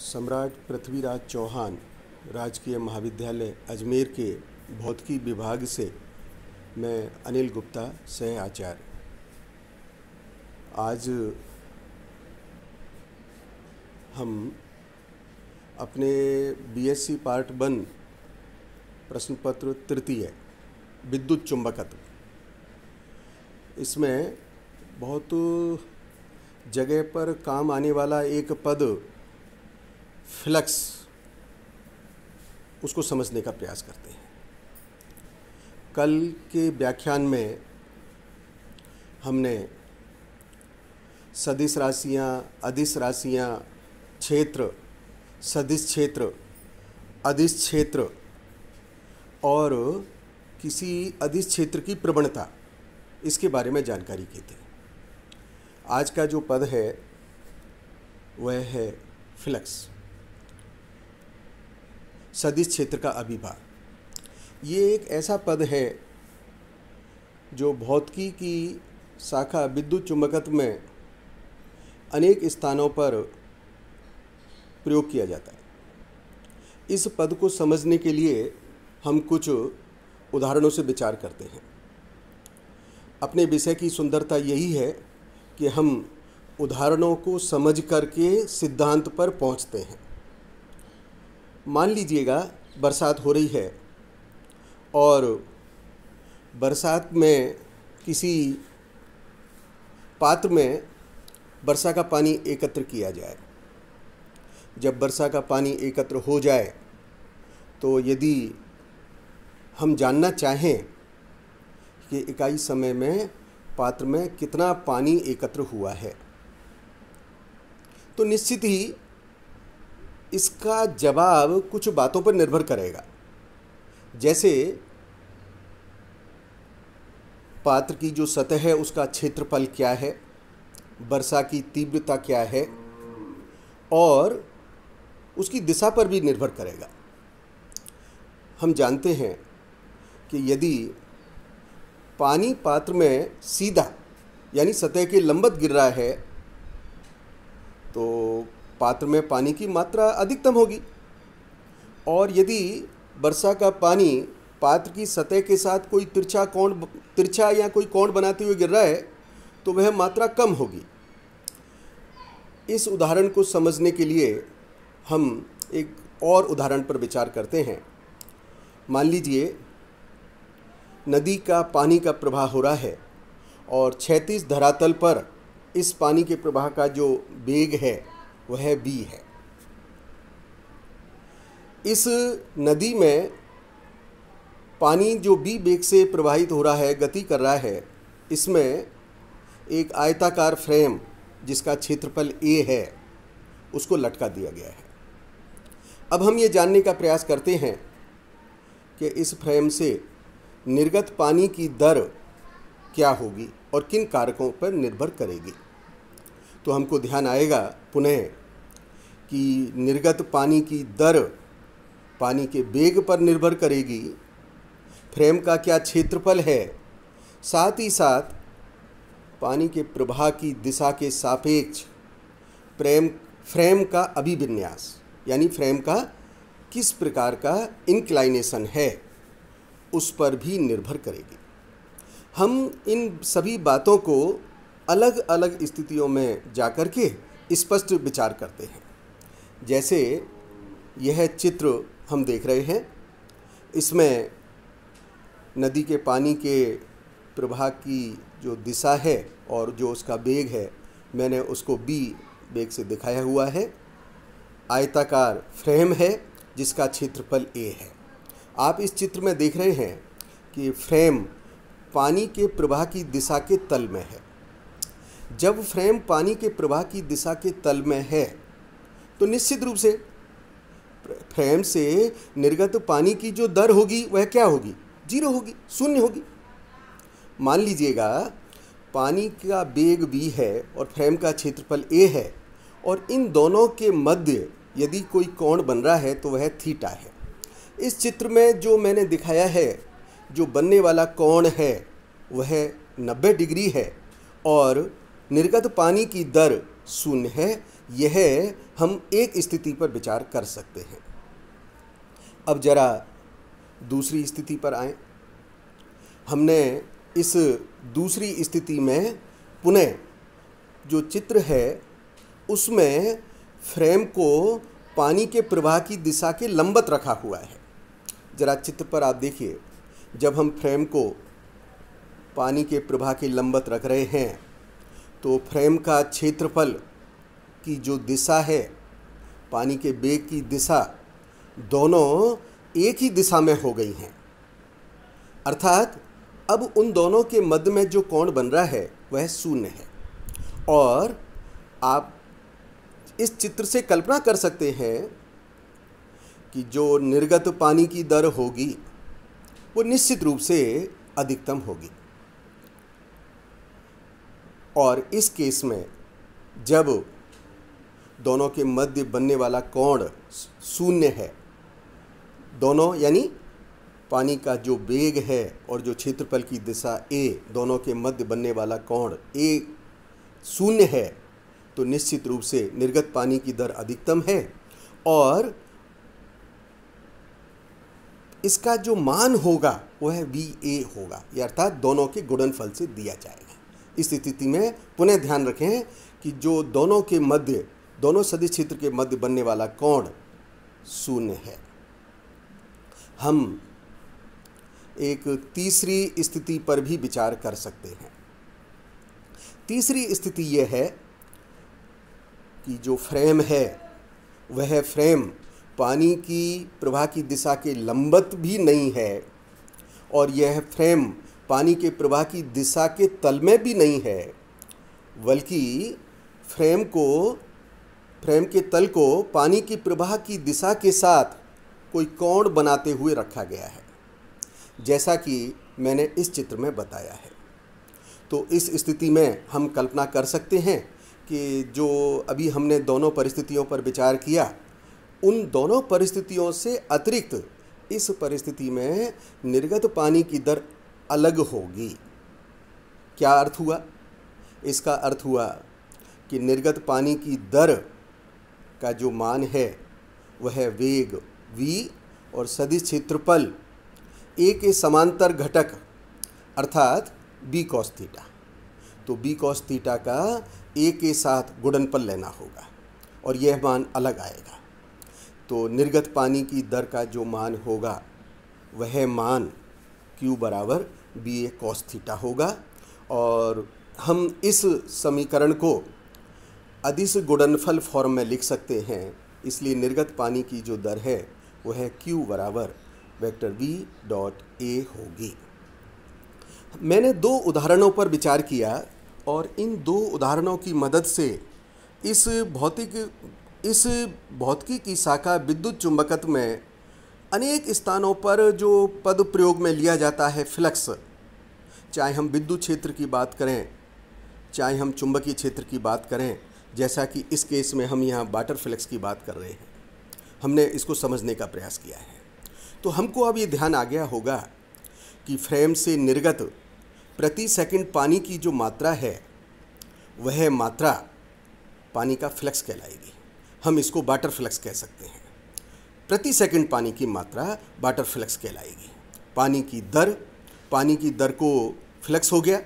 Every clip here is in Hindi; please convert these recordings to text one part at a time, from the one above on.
सम्राट पृथ्वीराज चौहान राजकीय महाविद्यालय अजमेर के भौतिकी विभाग से मैं अनिल गुप्ता सह आचार्य आज हम अपने बीएससी पार्ट वन प्रश्न पत्र तृतीय विद्युत चुंबकत्व इसमें बहुत जगह पर काम आने वाला एक पद फ्लक्स उसको समझने का प्रयास करते हैं कल के व्याख्यान में हमने सदिश राशियाँ अधिस राशियाँ क्षेत्र सदिश क्षेत्र अधिस क्षेत्र और किसी अधिस क्षेत्र की प्रवणता इसके बारे में जानकारी की थी आज का जो पद है वह है फ्लक्स सदिश क्षेत्र का अभिभाग ये एक ऐसा पद है जो भौतिकी की शाखा विद्युत चुंबकत्व में अनेक स्थानों पर प्रयोग किया जाता है इस पद को समझने के लिए हम कुछ उदाहरणों से विचार करते हैं अपने विषय की सुंदरता यही है कि हम उदाहरणों को समझ करके सिद्धांत पर पहुंचते हैं मान लीजिएगा बरसात हो रही है और बरसात में किसी पात्र में वर्षा का पानी एकत्र किया जाए जब वर्षा का पानी एकत्र हो जाए तो यदि हम जानना चाहें कि इकाई समय में पात्र में कितना पानी एकत्र हुआ है तो निश्चित ही इसका जवाब कुछ बातों पर निर्भर करेगा जैसे पात्र की जो सतह है उसका क्षेत्रफल क्या है वर्षा की तीव्रता क्या है और उसकी दिशा पर भी निर्भर करेगा हम जानते हैं कि यदि पानी पात्र में सीधा यानी सतह के लंबत गिर रहा है तो पात्र में पानी की मात्रा अधिकतम होगी और यदि वर्षा का पानी पात्र की सतह के साथ कोई तिरछा कोण तिरछा या कोई कोण बनाते हुए गिर रहा है तो वह मात्रा कम होगी इस उदाहरण को समझने के लिए हम एक और उदाहरण पर विचार करते हैं मान लीजिए नदी का पानी का प्रवाह हो रहा है और क्षैतिज धरातल पर इस पानी के प्रवाह का जो वेग है वह बी है इस नदी में पानी जो बी बेग से प्रवाहित हो रहा है गति कर रहा है इसमें एक आयताकार फ्रेम जिसका क्षेत्रफल ए है उसको लटका दिया गया है अब हम ये जानने का प्रयास करते हैं कि इस फ्रेम से निर्गत पानी की दर क्या होगी और किन कारकों पर निर्भर करेगी तो हमको ध्यान आएगा पुनः कि निर्गत पानी की दर पानी के वेग पर निर्भर करेगी फ्रेम का क्या क्षेत्रफल है साथ ही साथ पानी के प्रवाह की दिशा के सापेक्ष प्रेम फ्रेम का अभिविन्यास यानी फ्रेम का किस प्रकार का इंक्लाइनेशन है उस पर भी निर्भर करेगी हम इन सभी बातों को अलग अलग स्थितियों में जाकर के स्पष्ट विचार करते हैं जैसे यह चित्र हम देख रहे हैं इसमें नदी के पानी के प्रवाह की जो दिशा है और जो उसका वेग है मैंने उसको बी वेग से दिखाया हुआ है आयताकार फ्रेम है जिसका क्षेत्रफल ए है आप इस चित्र में देख रहे हैं कि फ्रेम पानी के प्रवाह की दिशा के तल में है जब फ्रेम पानी के प्रवाह की दिशा के तल में है तो निश्चित रूप से फ्रेम से निर्गत पानी की जो दर होगी वह क्या होगी जीरो होगी शून्य होगी मान लीजिएगा पानी का बेग बी है और फ्रेम का क्षेत्रफल ए है और इन दोनों के मध्य यदि कोई कोण बन रहा है तो वह थीटा है इस चित्र में जो मैंने दिखाया है जो बनने वाला कोण है वह 90 डिग्री है और निर्गत पानी की दर शून्य है यह हम एक स्थिति पर विचार कर सकते हैं अब जरा दूसरी स्थिति पर आए हमने इस दूसरी स्थिति में पुनः जो चित्र है उसमें फ्रेम को पानी के प्रवाह की दिशा के लंबत रखा हुआ है ज़रा चित्र पर आप देखिए जब हम फ्रेम को पानी के प्रवाह के लंबत रख रहे हैं तो फ्रेम का क्षेत्रफल की जो दिशा है पानी के बेग की दिशा दोनों एक ही दिशा में हो गई हैं अर्थात अब उन दोनों के मध्य में जो कोण बन रहा है वह शून्य है और आप इस चित्र से कल्पना कर सकते हैं कि जो निर्गत पानी की दर होगी वो निश्चित रूप से अधिकतम होगी और इस केस में जब दोनों के मध्य बनने वाला कोण शून्य है दोनों यानी पानी का जो वेग है और जो क्षेत्रफल की दिशा ए दोनों के मध्य बनने वाला कोण ए शून्य है तो निश्चित रूप से निर्गत पानी की दर अधिकतम है और इसका जो मान होगा वह वी ए होगा अर्थात दोनों के गुणनफल से दिया जाएगा इस स्थिति में पुनः ध्यान रखें कि जो दोनों के मध्य दोनों सदी क्षेत्र के मध्य बनने वाला कोण शून्य है हम एक तीसरी स्थिति पर भी विचार कर सकते हैं तीसरी स्थिति यह है कि जो फ्रेम है वह फ्रेम पानी की प्रवाह की दिशा के लंबत भी नहीं है और यह फ्रेम पानी के प्रवाह की दिशा के तल में भी नहीं है बल्कि फ्रेम को फ्रेम के तल को पानी की प्रवाह की दिशा के साथ कोई कोण बनाते हुए रखा गया है जैसा कि मैंने इस चित्र में बताया है तो इस स्थिति में हम कल्पना कर सकते हैं कि जो अभी हमने दोनों परिस्थितियों पर विचार किया उन दोनों परिस्थितियों से अतिरिक्त इस परिस्थिति में निर्गत पानी की दर अलग होगी क्या अर्थ हुआ इसका अर्थ हुआ कि निर्गत पानी की दर का जो मान है वह वेग v और सदिश क्षेत्रफल a के समांतर घटक अर्थात b cos थीटा तो b cos थीटा का a के साथ गुणनफल लेना होगा और यह मान अलग आएगा तो निर्गत पानी की दर का जो मान होगा वह मान q बराबर बी ए कॉस्थीटा होगा और हम इस समीकरण को अधिस गुणनफल फॉर्म में लिख सकते हैं इसलिए निर्गत पानी की जो दर है वह है क्यू बराबर वेक्टर वी डॉट ए होगी मैंने दो उदाहरणों पर विचार किया और इन दो उदाहरणों की मदद से इस भौतिक इस भौतिकी की शाखा विद्युत चुंबकत्व में अनेक स्थानों पर जो पद प्रयोग में लिया जाता है फ्लक्स चाहे हम विद्युत क्षेत्र की बात करें चाहे हम चुंबकीय क्षेत्र की बात करें जैसा कि इस केस में हम यहाँ वाटर फ्लैक्स की बात कर रहे हैं हमने इसको समझने का प्रयास किया है तो हमको अब ये ध्यान आ गया होगा कि फ्रेम से निर्गत प्रति सेकंड पानी की जो मात्रा है वह मात्रा पानी का फ्लक्स कहलाएगी हम इसको बाटर फ्लक्स कह सकते हैं प्रति सेकंड पानी की मात्रा बाटर फ्लक्स कहलाएगी पानी की दर पानी की दर को फ्लक्स हो गया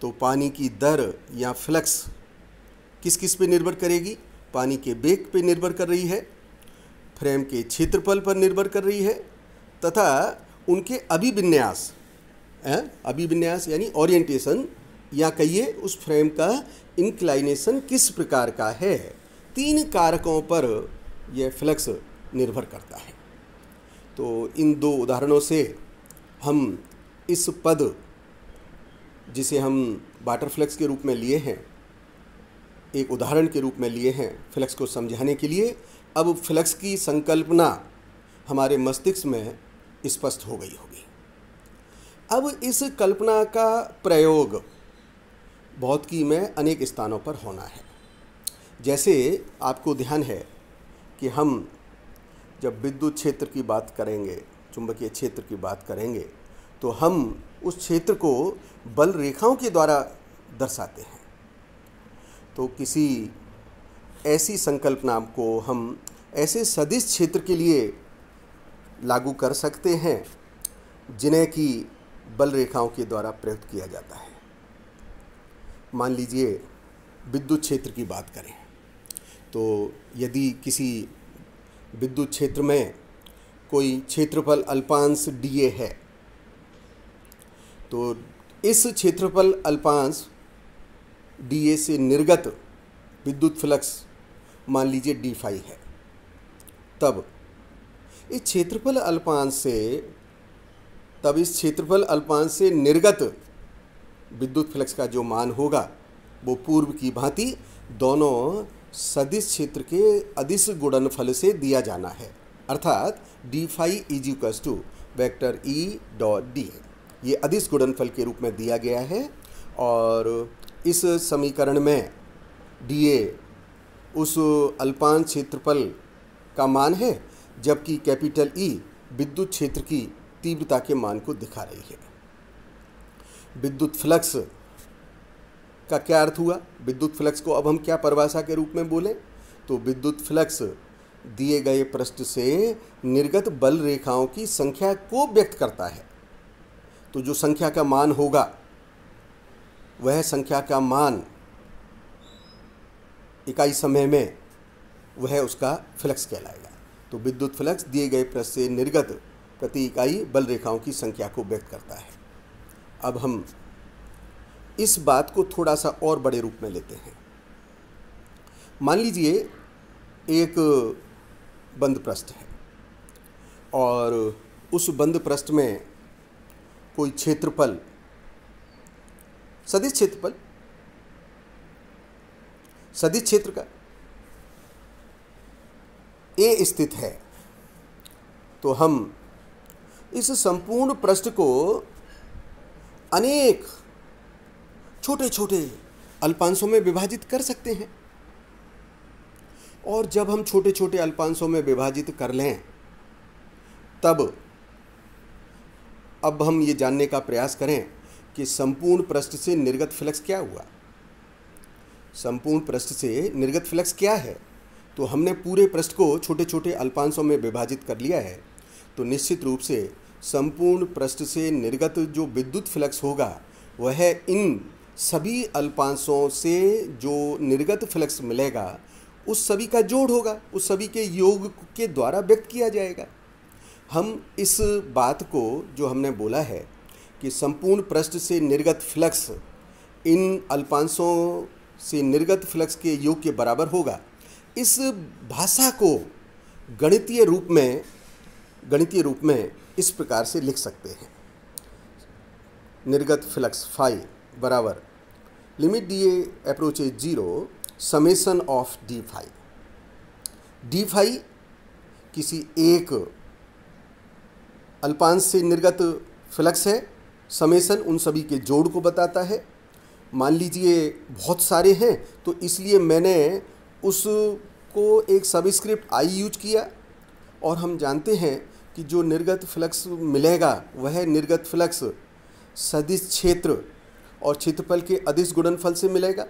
तो पानी की दर या फ्लक्स किस किस पे निर्भर करेगी पानी के बेग पे निर्भर कर रही है फ्रेम के क्षेत्रफल पर निर्भर कर रही है तथा उनके अभिविन्यास अभिविन्यास यानी ओरिएंटेशन या कहिए उस फ्रेम का इंक्लाइनेशन किस प्रकार का है तीन कारकों पर यह फ्लक्स निर्भर करता है तो इन दो उदाहरणों से हम इस पद जिसे हम वाटर फ्लक्स के रूप में लिए हैं एक उदाहरण के रूप में लिए हैं फ्लक्स को समझाने के लिए अब फ्लक्स की संकल्पना हमारे मस्तिष्क में स्पष्ट हो गई होगी अब इस कल्पना का प्रयोग भौतिकी में अनेक स्थानों पर होना है जैसे आपको ध्यान है कि हम जब विद्युत क्षेत्र की बात करेंगे चुंबकीय क्षेत्र की बात करेंगे तो हम उस क्षेत्र को बल रेखाओं के द्वारा दर्शाते हैं तो किसी ऐसी संकल्पना को हम ऐसे सदिश क्षेत्र के लिए लागू कर सकते हैं जिन्हें कि बल रेखाओं के द्वारा प्रयुक्त किया जाता है मान लीजिए विद्युत क्षेत्र की बात करें तो यदि किसी विद्युत क्षेत्र में कोई क्षेत्रफल अल्पांश डी ए है तो इस क्षेत्रफल अल्पांश डीए से निर्गत विद्युत फ्लक्स मान लीजिए डी फाइव है तब इस क्षेत्रफल अल्पांश से तब इस क्षेत्रफल अल्पांश से निर्गत विद्युत फ्लक्स का जो मान होगा वो पूर्व की भांति दोनों सदिश क्षेत्र के अदिश गुणनफल से दिया जाना है अर्थात D five is equal to vector E e dot D ये अदिश गुणनफल के रूप में दिया गया है और इस समीकरण में dA उस अल्पांश क्षेत्रफल का मान है जबकि कैपिटल E विद्युत क्षेत्र की तीव्रता के मान को दिखा रही है विद्युत फ्लक्स का क्या अर्थ हुआ विद्युत फ्लक्स को अब हम क्या परिभाषा के रूप में बोलें तो विद्युत फ्लक्स दिए गए प्रश्न से निर्गत बल रेखाओं की संख्या को व्यक्त करता है तो जो संख्या का मान होगा वह संख्या का मान इकाई समय में वह उसका फ्लक्स कहलाएगा तो विद्युत फ्लक्स दिए गए प्रश्न से निर्गत प्रति इकाई बल रेखाओं की संख्या को व्यक्त करता है अब हम इस बात को थोड़ा सा और बड़े रूप में लेते हैं मान लीजिए एक बंद प्रश्न है और उस बंद पृष्ठ में कोई क्षेत्रफल सदिश क्षेत्रफल सदिश क्षेत्र का ए स्थित है तो हम इस संपूर्ण प्रश्न को अनेक छोटे छोटे अल्पांशों में विभाजित कर सकते हैं और जब हम छोटे छोटे अल्पांशों में विभाजित कर लें तब अब हम ये जानने का प्रयास करें कि संपूर्ण पृष्ठ से निर्गत फ्लक्स क्या हुआ संपूर्ण पृष्ठ से निर्गत फ्लक्स क्या है तो हमने पूरे पृष्ठ को छोटे छोटे अल्पांशों में विभाजित कर लिया है तो निश्चित रूप से संपूर्ण पृष्ठ से निर्गत जो विद्युत फ्लक्स होगा वह इन सभी अल्पांशों से जो निर्गत फ्लक्स मिलेगा उस सभी का जोड़ होगा उस सभी के योग के द्वारा व्यक्त किया जाएगा हम इस बात को जो हमने बोला है कि संपूर्ण पृष्ठ से निर्गत फ्लक्स इन अल्पांशों से निर्गत फ्लक्स के योग के बराबर होगा इस भाषा को गणितीय रूप में गणितीय रूप में इस प्रकार से लिख सकते हैं निर्गत फ्लक्स फाइव बराबर limit D A approach A zero summation of D five D five किसी एक अल्पांश से निर्गत फ्लक्स है समेसन उन सभी के जोड़ को बताता है मान लीजिए बहुत सारे हैं तो इसलिए मैंने उसको एक सबस्क्रिप्ट आई यूज किया और हम जानते हैं कि जो निर्गत फ्लक्स मिलेगा वह निर्गत फ्लक्स सदिश क्षेत्र और क्षेत्रफल के अधिस गुणनफल से मिलेगा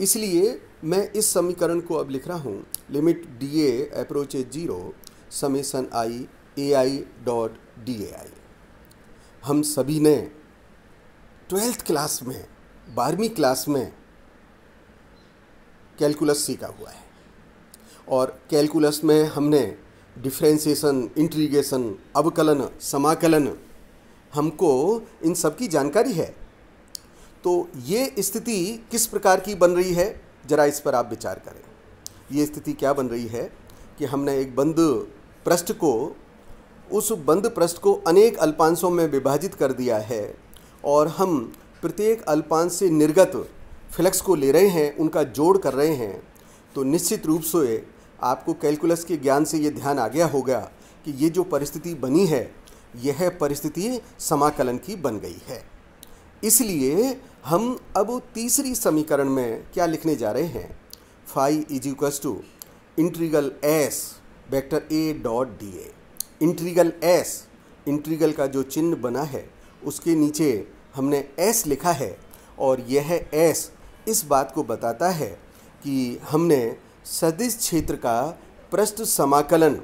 इसलिए मैं इस समीकरण को अब लिख रहा हूँ limit D A approach zero summation I A I dot D A I हम सभी ने ट्वेल्थ क्लास में बारहवीं क्लास में कैलकुलस सीखा हुआ है और कैलकुलस में हमने डिफ्रेंसिएशन इंट्रीगेशन अवकलन समाकलन हमको इन सब की जानकारी है तो ये स्थिति किस प्रकार की बन रही है ज़रा इस पर आप विचार करें ये स्थिति क्या बन रही है कि हमने एक बंद पृष्ठ को उस बंद पृष्ठ को अनेक अल्पांशों में विभाजित कर दिया है और हम प्रत्येक अल्पांश से निर्गत फ्लक्स को ले रहे हैं उनका जोड़ कर रहे हैं तो निश्चित रूप से आपको कैलकुलस के ज्ञान से ये ध्यान आ गया होगा कि ये जो परिस्थिति बनी है यह परिस्थिति समाकलन की बन गई है इसलिए हम अब तीसरी समीकरण में क्या लिखने जा रहे हैं five is to integral S vector A dot D A integral S integral का जो चिन्ह बना है उसके नीचे हमने एस लिखा है और यह एस इस बात को बताता है कि हमने सदिश क्षेत्र का पृष्ठ समाकलन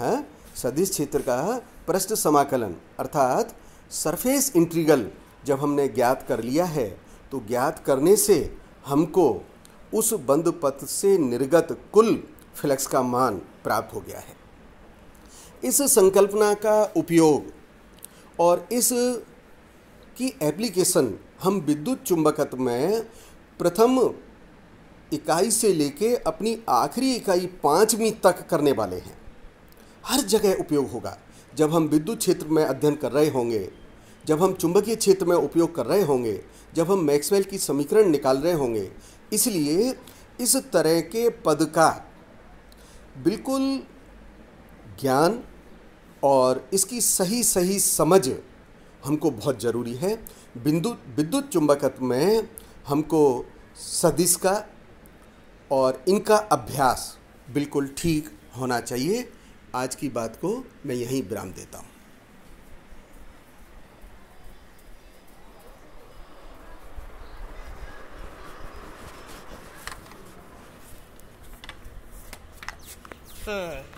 है हाँ? सदिश क्षेत्र का पृष्ठ समाकलन अर्थात सरफेस इंट्रीगल जब हमने ज्ञात कर लिया है तो ज्ञात करने से हमको उस बंद पथ से निर्गत कुल फ्लक्स का मान प्राप्त हो गया है इस संकल्पना का उपयोग और इस की एप्लीकेशन हम विद्युत चुंबकत्व में प्रथम इकाई से लेके अपनी आखिरी इकाई पाँचवीं तक करने वाले हैं हर जगह उपयोग होगा जब हम विद्युत क्षेत्र में अध्ययन कर रहे होंगे जब हम चुंबकीय क्षेत्र में उपयोग कर रहे होंगे जब हम मैक्सवेल की समीकरण निकाल रहे होंगे इसलिए इस तरह के पद का बिल्कुल ज्ञान और इसकी सही सही समझ हमको बहुत ज़रूरी है बिंदु विद्युत चुंबकत्व में हमको सदिश का और इनका अभ्यास बिल्कुल ठीक होना चाहिए आज की बात को मैं यहीं विराम देता हूँ Uh.